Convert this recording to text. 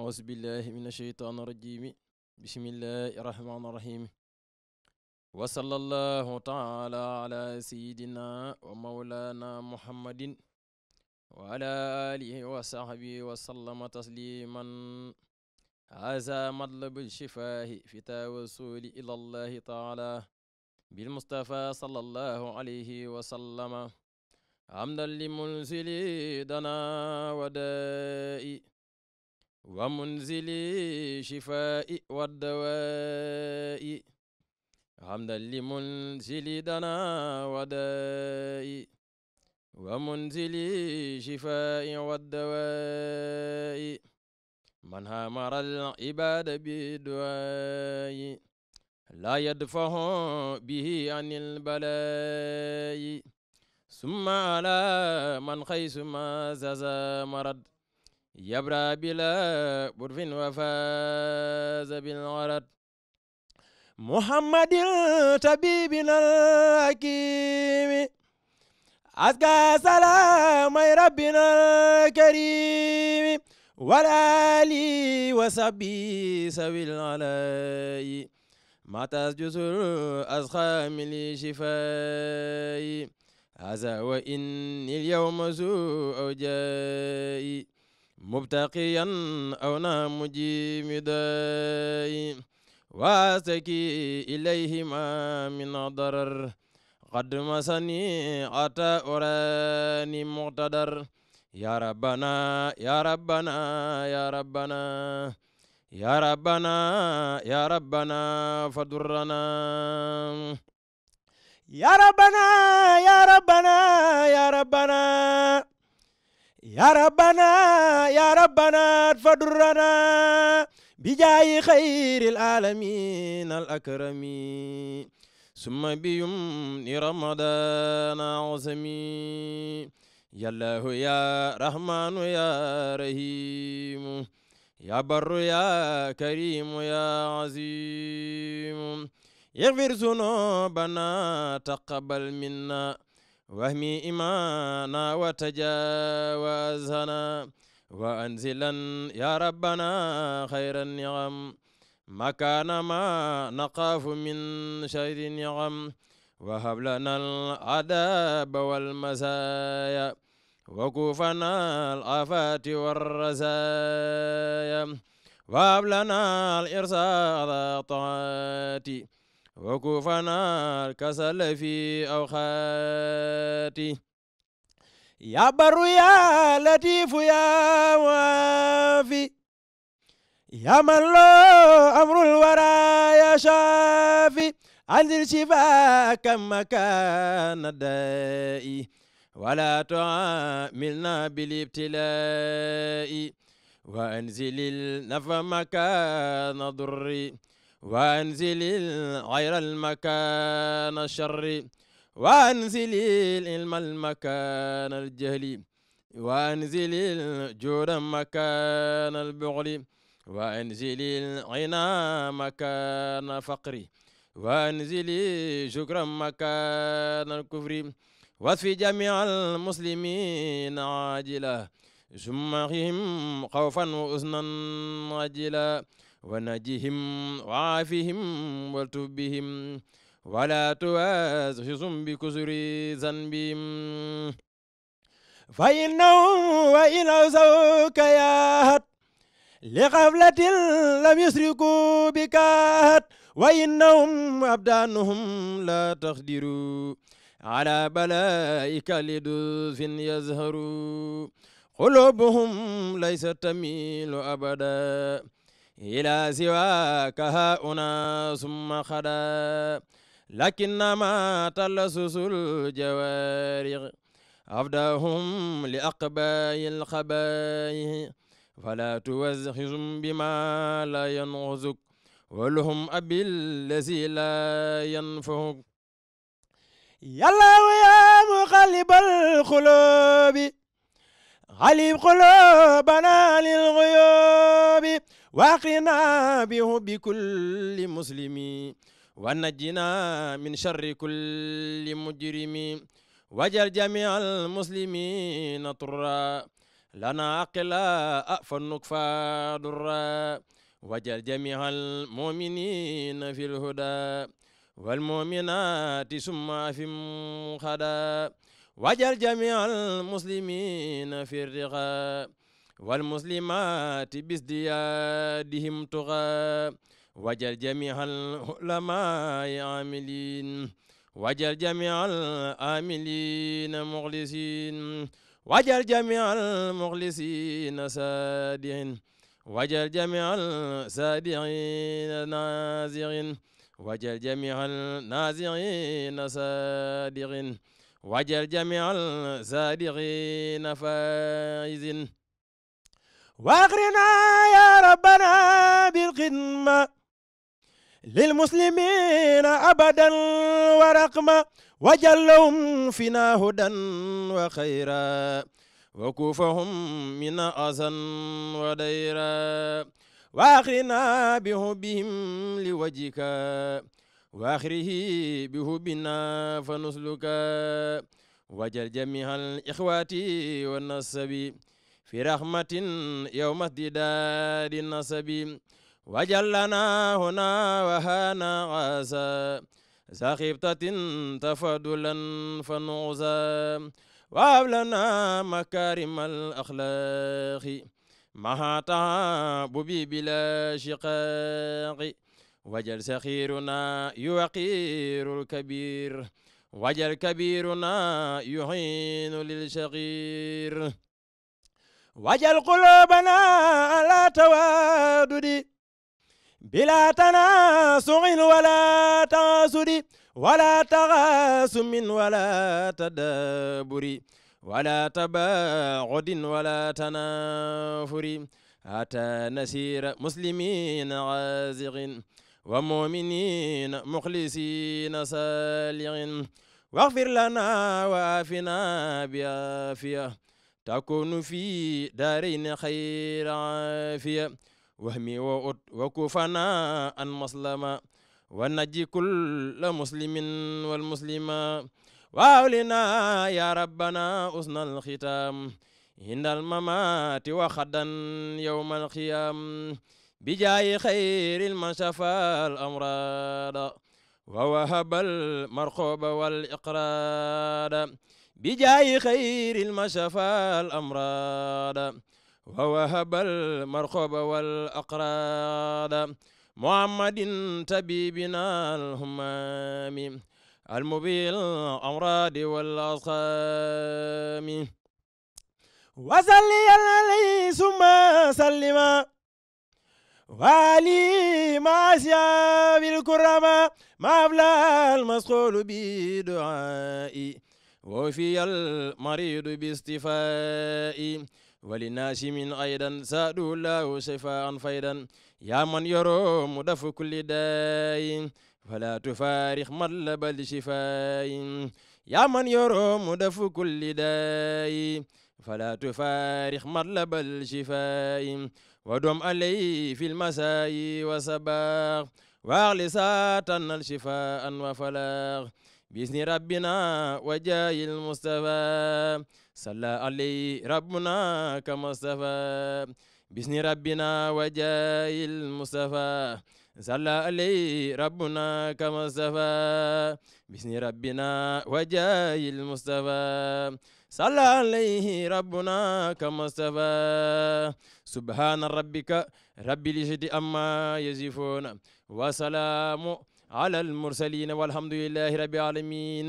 أعوذ بالله من الشيطان الرجيم بسم الله الرحمن الرحيم وصلى الله تعالى على سيدنا ومولانا محمد وعلى آله وصحبه وسلم تسليما هذا مطلب الشفاء في التوسل إلى الله تعالى بالمصطفى صلى الله عليه وسلم عمدا لمنزل دنا ودائي ومنزل الشفاء والدواء حمدا لمنزل دنا وداء ومنزل الشفاء والدواء من هامر العباد بالدعاء لا يدفع به عن البلاء ثم على من خيس ما زاز مرض يبرى بلا برف وفاز بالغرض محمد طبيب الحكيم أزكى سلام ربنا الكريم والآلي وصبي سوي العلاي ما تسجس الأزخام لشفائي هذا وإن اليوم سوء أوجائي مبتقيا أو نام جيمداي واسكي إليهما من ضرر قد مسني أتى أراني مقتدر يا ربنا يا ربنا يا ربنا يا ربنا يا ربنا فدرنا يا ربنا يا ربنا يا ربنا يا ربنا يا ربنا تفضلنا بجاي خير العالمين الأكرمين ثم بيمن رمضان عظمي يا الله يا رحمن يا رحيم يا بر يا كريم يا عظيم يغفر ذنوبنا تقبل منا وهمي إيمانا وتجاوزنا وأنزلا يا ربنا خير النعم مكان ما نخاف من شر النعم وهب لنا العذاب والمزايا وكوفنا الآفات والرزايا وهب لنا الإرصاد طاعاتي وكفنا الكسل في أوخاتي يا برو يا لطيف يا وافي يا من له أمر الورى يا شافي أنزل شفاك مكان الدائي ولا تعاملنا بالابتلاء وأنزل النفع مكان ضري وأنزل غير المكان الشر وأنزل العلم المكان الجهل وأنزل الجور مكان البغل وأنزل الغنى مكان فقري وأنزل شكرا مكان الكفر وفي جميع المسلمين عاجلا ثم خوفا وأذنا عاجلا ونجهم وعافهم والتف بهم ولا توازحهم بكسر ذنبهم فإنه وإن أوزوك يا هد لقبلة لم يسرقوا بك هد وإنهم أبدانهم لا تخدروا على بلائك لدوز يزهروا قلوبهم ليست تميل أبدا إلى سواك هاؤنا ثم خدا لكنما تلسس الجوارغ أفداهم لأقباي الخبائح فلا توزخهم بما لا ينغزك ولهم أبي الذي لا ينفهك يا الله يا مقلب القلوب غلب قلوبنا للغيوب واقنا بحب كل مسلم ونجنا من شر كل مجرم وجر جميع المسلمين طرا لنا أقلاء فنكفى درا وجر جميع المؤمنين في الهدى والمؤمنات ثم في خدا وجر جميع المسلمين في الرغاء والمسلمات بازديادهم تغى وجل جميع العلماء عاملين وجل جميع العاملين مخلصين وجل جميع المخلصين سادعين وجل جميع السادعين نازعين وجل جميع النازعين سادعين وجل جميع السادعين فائزين واغرنا يا ربنا بالخدمة للمسلمين أبدا ورقما وجلهم فينا هدى وخيرا وكوفهم من أذى وديرا وآخرنا بهم لوجهك وآخره بهبنا فنسلك وجل جميع الإخوات والنسب في رحمة يوم ازدداد النصب وجلنا هنا وهانا عزا زخبطة تفضلا فنعزا وابلنا مكارم الأخلاق ما تعب بي بلا شقاق وجل سخيرنا يوقير الكبير وجل كبيرنا يعين للشغير وجل قلوبنا على تواددي بلا تناسع ولا تغاسد ولا تغاسم ولا تدابر ولا تباعد ولا تنافر أتى نسير مسلمين عازقين ومؤمنين مخلصين سالعين واغفر لنا وافنا بعافيه تكون في دارين خير عافية وهمي وأد وكفنا أن مسلما ونجي كل مسلم والمسلمة وأولنا يا ربنا أسنى الختام عند الممات وخدا يوم القيام بجاي خير المشفى الأمراض ووهب المرخوب والإقرار بجاي خير المشفى الأمراض ووهب المرخب والأقراض محمد تبيبنا الهمام المبي الأمراض والأصام وصلي عليه ثم سلم وعلي ما أسيا بالكرامة ما أبلى المسخول بدعائي وفي المريض باستفاء ولناشم أيضا ساد الله شفاء فيدا يا من يروم دف كل داء فلا تفارق مطلب الشفاء يا من يروم دف كل داء فلا تفارق مطلب الشفاء ودم عليه في المساء وصباح واغل الشفاء وفلاغ بإذن ربنا وجاي المصطفى صلى عليه ربنا كمصطفى بإذن ربنا وجاي المصطفى صلى عليه ربنا كمصطفى بإذن ربنا وجاي المصطفى صلى عليه ربنا كمصطفى سبحان ربك رب العزة أما يزيفون وسلام على المرسلين والحمد لله رب العالمين